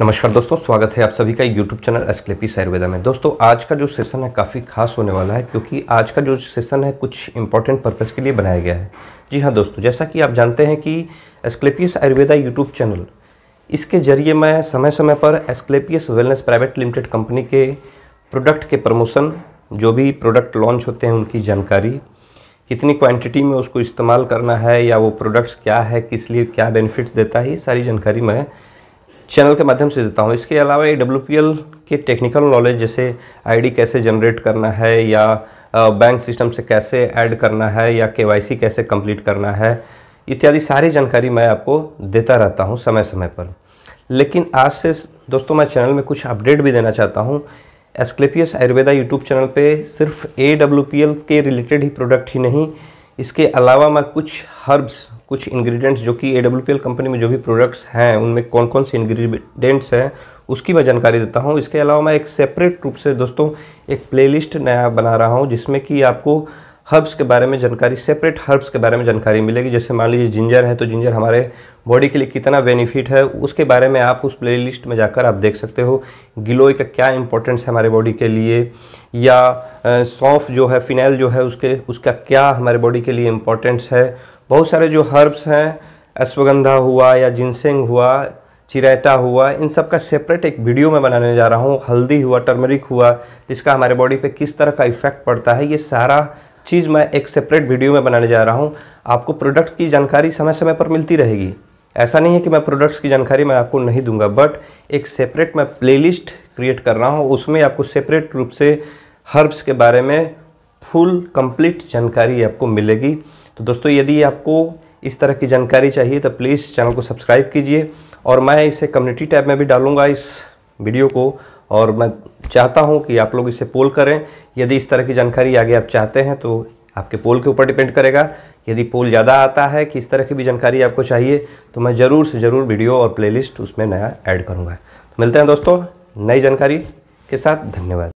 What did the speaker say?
नमस्कार दोस्तों स्वागत है आप सभी का यूट्यूब चैनल एस्क्लेपी आयुर्वेदा में दोस्तों आज का जो सेशन है काफ़ी खास होने वाला है क्योंकि आज का जो सेशन है कुछ इंपॉर्टेंट पर्पज़ के लिए बनाया गया है जी हाँ दोस्तों जैसा कि आप जानते हैं कि एस्क्लेपियस आयुर्वेदा यूट्यूब चैनल इसके जरिए मैं समय समय पर Asclepius wellness private limited company के प्रोडक्ट के प्रमोशन जो भी प्रोडक्ट लॉन्च होते हैं उनकी जानकारी कितनी क्वांटिटी में उसको इस्तेमाल करना है या वो प्रोडक्ट्स क्या है किस लिए क्या बेनिफिट्स देता है ये सारी जानकारी मैं चैनल के माध्यम से देता हूँ इसके अलावा ये डब्ल्यू के टेक्निकल नॉलेज जैसे आईडी कैसे जनरेट करना है या बैंक सिस्टम से कैसे ऐड करना है या सी कैसे कंप्लीट करना है इत्यादि सारी जानकारी मैं आपको देता रहता हूँ समय समय पर लेकिन आज से दोस्तों मैं चैनल में कुछ अपडेट भी देना चाहता हूँ एस्क्लेपियस आयुर्वेदा यूट्यूब चैनल पे सिर्फ ए के रिलेटेड ही प्रोडक्ट ही नहीं इसके अलावा मैं कुछ हर्ब्स कुछ इंग्रेडिएंट्स जो कि ए कंपनी में जो भी प्रोडक्ट्स हैं उनमें कौन कौन से इंग्रेडिएंट्स हैं उसकी मैं जानकारी देता हूँ इसके अलावा मैं एक सेपरेट रूप से दोस्तों एक प्लेलिस्ट नया बना रहा हूँ जिसमें कि आपको हर्ब्स के बारे में जानकारी सेपरेट हर्ब्स के बारे में जानकारी मिलेगी जैसे मान लीजिए जिंजर है तो जिंजर हमारे बॉडी के लिए कितना बेनिफिट है उसके बारे में आप उस प्लेलिस्ट में जाकर आप देख सकते हो गिलोय का क्या इंपॉर्टेंस है हमारे बॉडी के लिए या सौंफ जो है फिनाइल जो है उसके उसका क्या हमारे बॉडी के लिए इम्पोर्टेंस है बहुत सारे जो हर्ब्स हैं अश्वगंधा हुआ या जिनसेंग हुआ चिराटा हुआ इन सब का सेपरेट एक वीडियो में बनाने जा रहा हूँ हल्दी हुआ टर्मरिक हुआ इसका हमारे बॉडी पे किस तरह का इफेक्ट पड़ता है ये सारा चीज़ मैं एक सेपरेट वीडियो में बनाने जा रहा हूँ आपको प्रोडक्ट की जानकारी समय समय पर मिलती रहेगी ऐसा नहीं है कि मैं प्रोडक्ट्स की जानकारी मैं आपको नहीं दूंगा बट एक सेपरेट मैं प्लेलिस्ट क्रिएट कर रहा हूँ उसमें आपको सेपरेट रूप से हर्ब्स के बारे में फुल कंप्लीट जानकारी आपको मिलेगी तो दोस्तों यदि आपको इस तरह की जानकारी चाहिए तो प्लीज़ चैनल को सब्सक्राइब कीजिए और मैं इसे कम्युनिटी टैब में भी डालूंगा इस वीडियो को और मैं चाहता हूं कि आप लोग इसे पोल करें यदि इस तरह की जानकारी आगे आप चाहते हैं तो आपके पोल के ऊपर डिपेंड करेगा यदि पोल ज़्यादा आता है कि इस तरह की भी जानकारी आपको चाहिए तो मैं ज़रूर से ज़रूर वीडियो और प्लेलिस्ट उसमें नया ऐड करूँगा तो मिलते हैं दोस्तों नई जानकारी के साथ धन्यवाद